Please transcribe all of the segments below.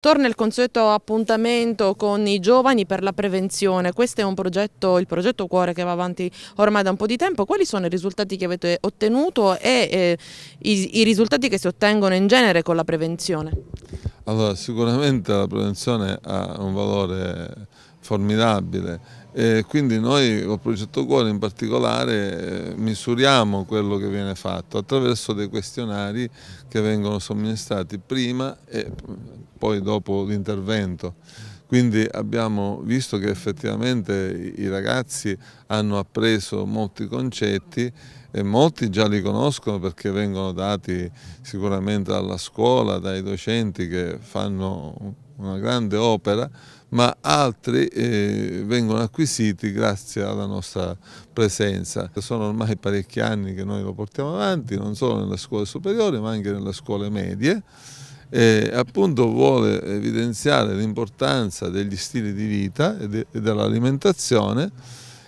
Torna il consueto appuntamento con i giovani per la prevenzione, questo è un progetto, il progetto Cuore che va avanti ormai da un po' di tempo, quali sono i risultati che avete ottenuto e eh, i, i risultati che si ottengono in genere con la prevenzione? Allora sicuramente la prevenzione ha un valore formidabile eh, quindi noi col progetto Cuore in particolare eh, misuriamo quello che viene fatto attraverso dei questionari che vengono somministrati prima e poi dopo l'intervento. Quindi abbiamo visto che effettivamente i ragazzi hanno appreso molti concetti e molti già li conoscono perché vengono dati sicuramente dalla scuola, dai docenti che fanno una grande opera, ma altri eh, vengono acquisiti grazie alla nostra presenza. Sono ormai parecchi anni che noi lo portiamo avanti, non solo nelle scuole superiori ma anche nelle scuole medie. Eh, appunto vuole evidenziare l'importanza degli stili di vita e, de e dell'alimentazione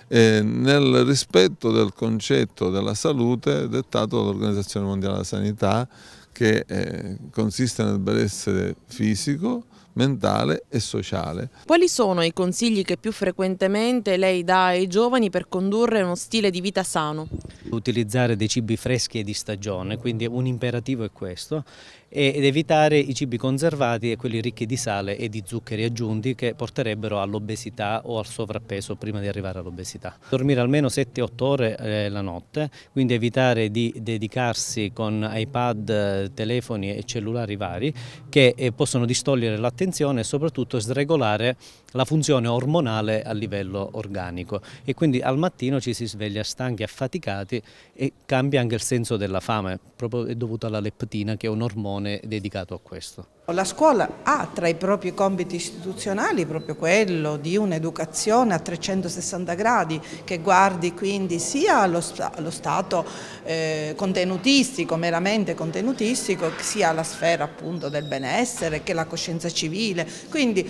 eh, nel rispetto del concetto della salute dettato dall'Organizzazione Mondiale della Sanità che eh, consiste nel benessere fisico, mentale e sociale. Quali sono i consigli che più frequentemente lei dà ai giovani per condurre uno stile di vita sano? Utilizzare dei cibi freschi e di stagione, quindi un imperativo è questo, ed evitare i cibi conservati e quelli ricchi di sale e di zuccheri aggiunti che porterebbero all'obesità o al sovrappeso prima di arrivare all'obesità. Dormire almeno 7-8 ore eh, la notte, quindi evitare di dedicarsi con iPad, telefoni e cellulari vari che eh, possono distogliere l'attenzione e soprattutto sregolare la funzione ormonale a livello organico e quindi al mattino ci si sveglia stanchi, affaticati e, cambia anche il senso della fame, proprio è dovuto alla leptina che è un ormone dedicato a questo. La scuola ha tra i propri compiti istituzionali proprio quello di un'educazione a 360 gradi che guardi quindi sia allo, allo stato eh, contenutistico, meramente contenutistico, sia alla sfera appunto del benessere che la coscienza civile. Quindi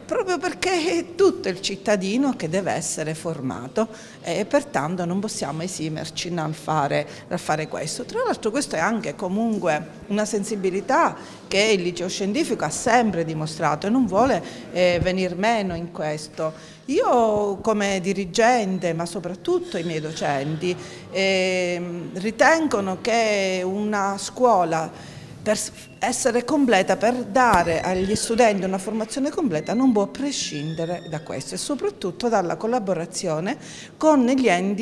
proprio perché è tutto il cittadino che deve essere formato e pertanto non possiamo esimerci dal fare, fare questo. Tra l'altro questa è anche comunque una sensibilità che il liceo scientifico ha sempre dimostrato e non vuole eh, venir meno in questo. Io come dirigente, ma soprattutto i miei docenti, eh, ritengono che una scuola per essere completa, per dare agli studenti una formazione completa non può prescindere da questo e soprattutto dalla collaborazione con gli enti